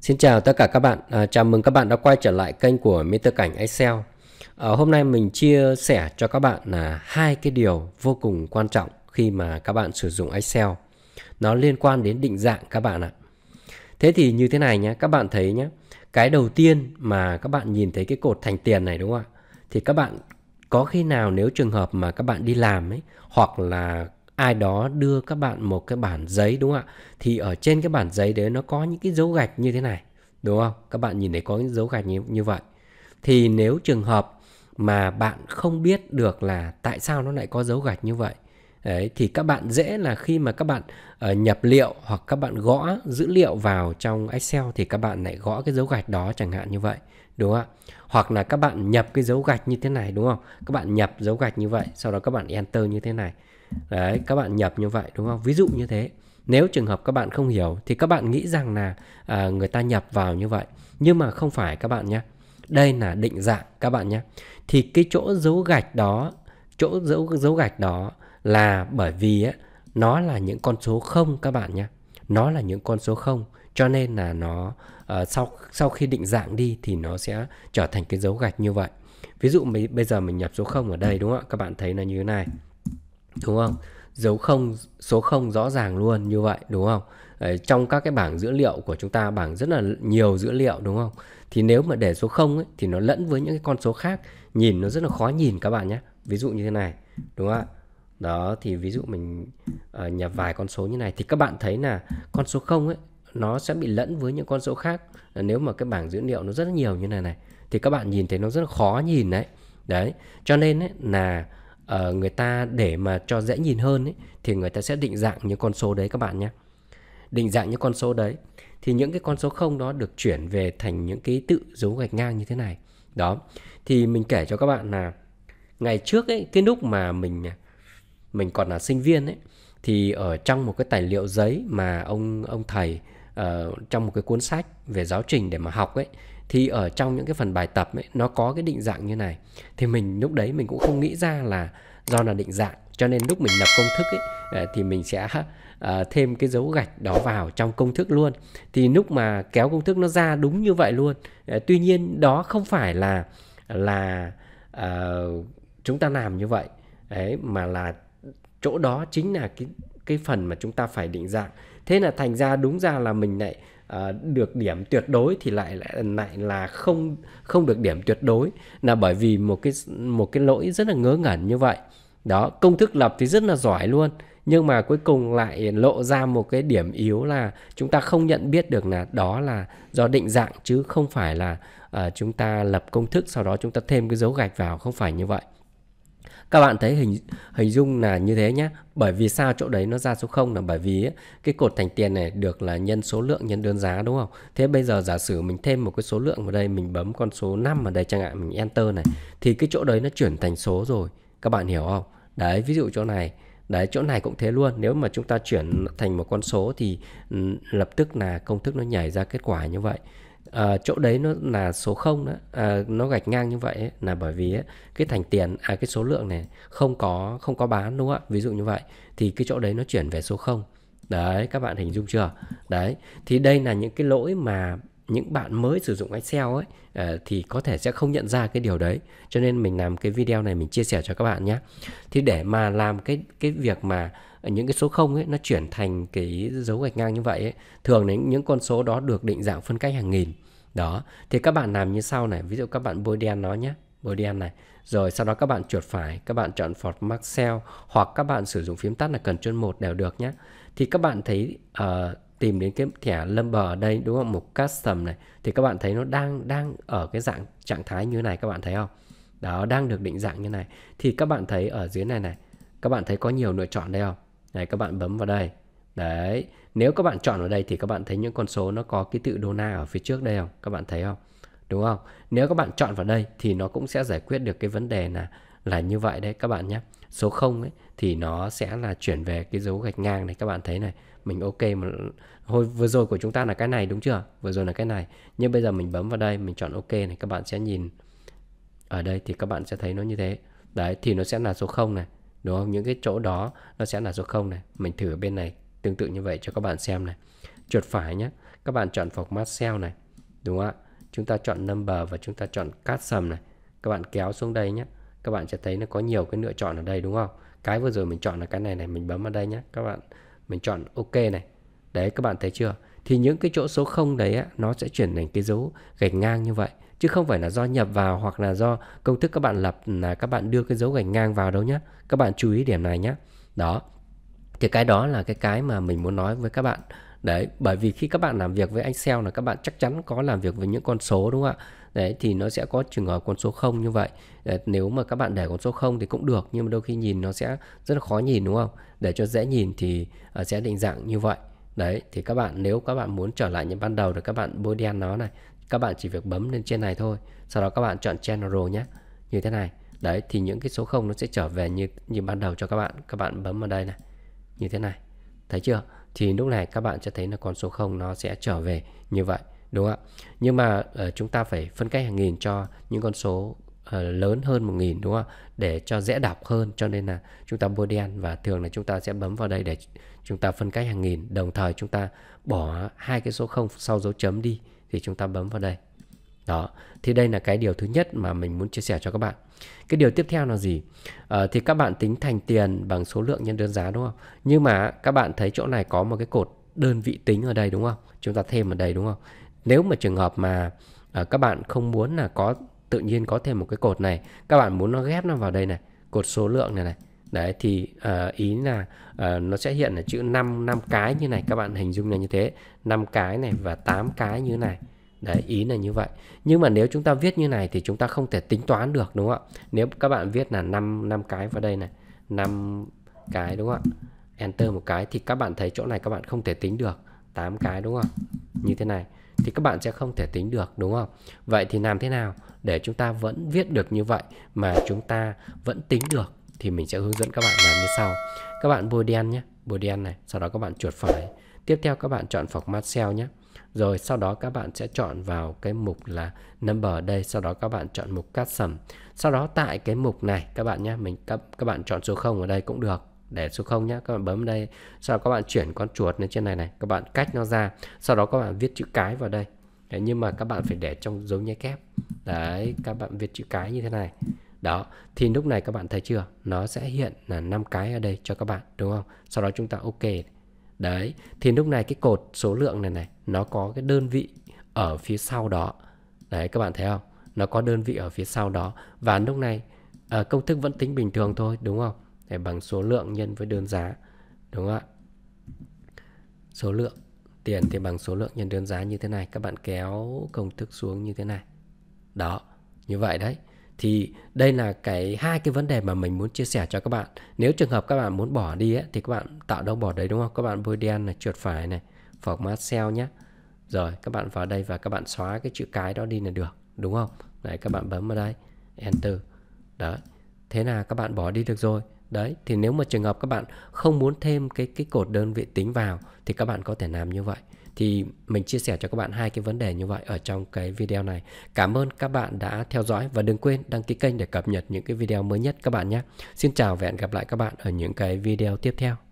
Xin chào tất cả các bạn, à, chào mừng các bạn đã quay trở lại kênh của Mr. Cảnh Excel. À, hôm nay mình chia sẻ cho các bạn là hai cái điều vô cùng quan trọng khi mà các bạn sử dụng Excel. Nó liên quan đến định dạng các bạn ạ. Thế thì như thế này nhé, các bạn thấy nhé, cái đầu tiên mà các bạn nhìn thấy cái cột thành tiền này đúng không ạ? Thì các bạn có khi nào nếu trường hợp mà các bạn đi làm ấy hoặc là ai đó đưa các bạn một cái bản giấy đúng không ạ thì ở trên cái bản giấy đấy nó có những cái dấu gạch như thế này đúng không các bạn nhìn thấy có những dấu gạch như, như vậy thì nếu trường hợp mà bạn không biết được là tại sao nó lại có dấu gạch như vậy Đấy, thì các bạn dễ là khi mà các bạn uh, nhập liệu hoặc các bạn gõ dữ liệu vào trong Excel thì các bạn lại gõ cái dấu gạch đó chẳng hạn như vậy đúng không ạ hoặc là các bạn nhập cái dấu gạch như thế này đúng không các bạn nhập dấu gạch như vậy sau đó các bạn enter như thế này đấy các bạn nhập như vậy đúng không ví dụ như thế nếu trường hợp các bạn không hiểu thì các bạn nghĩ rằng là à, người ta nhập vào như vậy nhưng mà không phải các bạn nhé đây là định dạng các bạn nhé thì cái chỗ dấu gạch đó chỗ dấu dấu gạch đó là bởi vì ấy, nó là những con số không các bạn nhé nó là những con số không cho nên là nó uh, sau sau khi định dạng đi thì nó sẽ trở thành cái dấu gạch như vậy ví dụ bây giờ mình nhập số 0 ở đây đúng không ạ các bạn thấy là như thế này đúng không dấu không số không rõ ràng luôn như vậy đúng không Đấy, trong các cái bảng dữ liệu của chúng ta bảng rất là nhiều dữ liệu đúng không thì nếu mà để số 0 ấy, thì nó lẫn với những cái con số khác nhìn nó rất là khó nhìn các bạn nhé ví dụ như thế này đúng không ạ đó thì ví dụ mình uh, nhập vài con số như này thì các bạn thấy là con số 0 ấy nó sẽ bị lẫn với những con số khác ờ, nếu mà cái bảng dữ liệu nó rất là nhiều như này này thì các bạn nhìn thấy nó rất là khó nhìn đấy đấy cho nên ấy, là uh, người ta để mà cho dễ nhìn hơn ấy, thì người ta sẽ định dạng những con số đấy các bạn nhé định dạng những con số đấy thì những cái con số không đó được chuyển về thành những cái tự dấu gạch ngang như thế này đó thì mình kể cho các bạn là ngày trước ấy cái lúc mà mình mình còn là sinh viên ấy thì ở trong một cái tài liệu giấy mà ông ông thầy uh, trong một cái cuốn sách về giáo trình để mà học ấy thì ở trong những cái phần bài tập ấy, nó có cái định dạng như này thì mình lúc đấy mình cũng không nghĩ ra là do là định dạng cho nên lúc mình nhập công thức ấy, à, thì mình sẽ à, thêm cái dấu gạch đó vào trong công thức luôn thì lúc mà kéo công thức nó ra đúng như vậy luôn à, tuy nhiên đó không phải là là à, chúng ta làm như vậy đấy mà là chỗ đó chính là cái cái phần mà chúng ta phải định dạng thế là thành ra đúng ra là mình lại à, được điểm tuyệt đối thì lại lại lại là không không được điểm tuyệt đối là bởi vì một cái một cái lỗi rất là ngớ ngẩn như vậy đó công thức lập thì rất là giỏi luôn nhưng mà cuối cùng lại lộ ra một cái điểm yếu là chúng ta không nhận biết được là đó là do định dạng chứ không phải là uh, chúng ta lập công thức sau đó chúng ta thêm cái dấu gạch vào không phải như vậy các bạn thấy hình hình dung là như thế nhé bởi vì sao chỗ đấy nó ra số 0 là bởi vì ấy, cái cột thành tiền này được là nhân số lượng nhân đơn giá đúng không thế bây giờ giả sử mình thêm một cái số lượng vào đây mình bấm con số 5 vào đây chẳng hạn mình enter này thì cái chỗ đấy nó chuyển thành số rồi các bạn hiểu không đấy ví dụ chỗ này đấy chỗ này cũng thế luôn nếu mà chúng ta chuyển thành một con số thì ừ, lập tức là công thức nó nhảy ra kết quả như vậy à, chỗ đấy nó là số không đó à, nó gạch ngang như vậy ấy, là bởi vì ấy, cái thành tiền à cái số lượng này không có không có bán đúng không ạ ví dụ như vậy thì cái chỗ đấy nó chuyển về số không đấy các bạn hình dung chưa đấy thì đây là những cái lỗi mà những bạn mới sử dụng Excel ấy ờ, thì có thể sẽ không nhận ra cái điều đấy cho nên mình làm cái video này mình chia sẻ cho các bạn nhé thì để mà làm cái cái việc mà những cái số 0 ấy nó chuyển thành cái dấu gạch ngang như vậy ấy, thường những những con số đó được định dạng phân cách hàng nghìn đó thì các bạn làm như sau này ví dụ các bạn bôi đen nó nhé bôi đen này rồi sau đó các bạn chuột phải các bạn chọn Format Marcel hoặc các bạn sử dụng phím tắt là Ctrl 1 đều được nhé thì các bạn thấy uh, tìm đến cái thẻ lumber ở đây đúng không mục custom này thì các bạn thấy nó đang đang ở cái dạng trạng thái như này các bạn thấy không đó đang được định dạng như này thì các bạn thấy ở dưới này này các bạn thấy có nhiều lựa chọn đây không này các bạn bấm vào đây đấy nếu các bạn chọn vào đây thì các bạn thấy những con số nó có ký tự đô ở phía trước đây không các bạn thấy không đúng không nếu các bạn chọn vào đây thì nó cũng sẽ giải quyết được cái vấn đề là là như vậy đấy các bạn nhé số 0 ấy thì nó sẽ là chuyển về cái dấu gạch ngang này các bạn thấy này mình ok mà hồi vừa rồi của chúng ta là cái này đúng chưa vừa rồi là cái này nhưng bây giờ mình bấm vào đây mình chọn ok này các bạn sẽ nhìn ở đây thì các bạn sẽ thấy nó như thế đấy thì nó sẽ là số 0 này đúng không những cái chỗ đó nó sẽ là số 0 này mình thử bên này tương tự như vậy cho các bạn xem này chuột phải nhé các bạn chọn format cell này đúng không ạ chúng ta chọn number và chúng ta chọn cắt sầm này các bạn kéo xuống đây nhé các bạn sẽ thấy nó có nhiều cái lựa chọn ở đây đúng không cái vừa rồi mình chọn là cái này này mình bấm vào đây nhé các bạn mình chọn ok này đấy các bạn thấy chưa thì những cái chỗ số 0 đấy á, nó sẽ chuyển thành cái dấu gạch ngang như vậy chứ không phải là do nhập vào hoặc là do công thức các bạn lập là các bạn đưa cái dấu gạch ngang vào đâu nhé các bạn chú ý điểm này nhé đó thì cái đó là cái cái mà mình muốn nói với các bạn đấy bởi vì khi các bạn làm việc với Excel là các bạn chắc chắn có làm việc với những con số đúng không ạ đấy thì nó sẽ có trường hợp con số không như vậy đấy, nếu mà các bạn để con số không thì cũng được nhưng mà đôi khi nhìn nó sẽ rất là khó nhìn đúng không để cho dễ nhìn thì uh, sẽ định dạng như vậy đấy thì các bạn nếu các bạn muốn trở lại những ban đầu thì các bạn bôi đen nó này các bạn chỉ việc bấm lên trên này thôi sau đó các bạn chọn general nhé như thế này đấy thì những cái số 0 nó sẽ trở về như như ban đầu cho các bạn các bạn bấm vào đây này như thế này thấy chưa thì lúc này các bạn sẽ thấy là con số 0 nó sẽ trở về như vậy đúng không ạ nhưng mà uh, chúng ta phải phân cách hàng nghìn cho những con số uh, lớn hơn một nghìn đúng không ạ để cho dễ đọc hơn cho nên là chúng ta bôi đen và thường là chúng ta sẽ bấm vào đây để chúng ta phân cách hàng nghìn đồng thời chúng ta bỏ hai cái số 0 sau dấu chấm đi thì chúng ta bấm vào đây đó thì đây là cái điều thứ nhất mà mình muốn chia sẻ cho các bạn cái điều tiếp theo là gì à, thì các bạn tính thành tiền bằng số lượng nhân đơn giá đúng không nhưng mà các bạn thấy chỗ này có một cái cột đơn vị tính ở đây đúng không chúng ta thêm ở đây đúng không nếu mà trường hợp mà à, các bạn không muốn là có tự nhiên có thêm một cái cột này các bạn muốn nó ghép nó vào đây này cột số lượng này này đấy thì uh, ý là uh, nó sẽ hiện là chữ 5 năm cái như này các bạn hình dung là như thế 5 cái này và 8 cái như này Đấy, ý là như vậy. Nhưng mà nếu chúng ta viết như này thì chúng ta không thể tính toán được đúng không ạ? Nếu các bạn viết là 5 5 cái vào đây này, 5 cái đúng không ạ? Enter một cái thì các bạn thấy chỗ này các bạn không thể tính được 8 cái đúng không? Như thế này thì các bạn sẽ không thể tính được đúng không? Vậy thì làm thế nào để chúng ta vẫn viết được như vậy mà chúng ta vẫn tính được thì mình sẽ hướng dẫn các bạn làm như sau. Các bạn bôi đen nhé, bôi đen này, sau đó các bạn chuột phải. Tiếp theo các bạn chọn format cell nhé rồi sau đó các bạn sẽ chọn vào cái mục là number ở đây, sau đó các bạn chọn mục custom. Sau đó tại cái mục này các bạn nhé, mình các, các bạn chọn số 0 ở đây cũng được để số 0 nhé các bạn bấm đây sau đó các bạn chuyển con chuột lên trên này này các bạn cách nó ra sau đó các bạn viết chữ cái vào đây đấy, nhưng mà các bạn phải để trong dấu nháy kép đấy các bạn viết chữ cái như thế này đó thì lúc này các bạn thấy chưa nó sẽ hiện là năm cái ở đây cho các bạn đúng không sau đó chúng ta ok Đấy, thì lúc này cái cột số lượng này này nó có cái đơn vị ở phía sau đó. Đấy các bạn thấy không? Nó có đơn vị ở phía sau đó và lúc này à, công thức vẫn tính bình thường thôi đúng không? Để bằng số lượng nhân với đơn giá. Đúng không ạ? Số lượng tiền thì bằng số lượng nhân đơn giá như thế này các bạn kéo công thức xuống như thế này. Đó, như vậy đấy thì đây là cái hai cái vấn đề mà mình muốn chia sẻ cho các bạn nếu trường hợp các bạn muốn bỏ đi ấy, thì các bạn tạo đâu bỏ đấy đúng không các bạn bôi đen này chuột phải này format cell nhé rồi các bạn vào đây và các bạn xóa cái chữ cái đó đi là được đúng không đấy các bạn bấm vào đây enter đó thế là các bạn bỏ đi được rồi đấy thì nếu mà trường hợp các bạn không muốn thêm cái cái cột đơn vị tính vào thì các bạn có thể làm như vậy thì mình chia sẻ cho các bạn hai cái vấn đề như vậy ở trong cái video này. Cảm ơn các bạn đã theo dõi và đừng quên đăng ký kênh để cập nhật những cái video mới nhất các bạn nhé. Xin chào và hẹn gặp lại các bạn ở những cái video tiếp theo.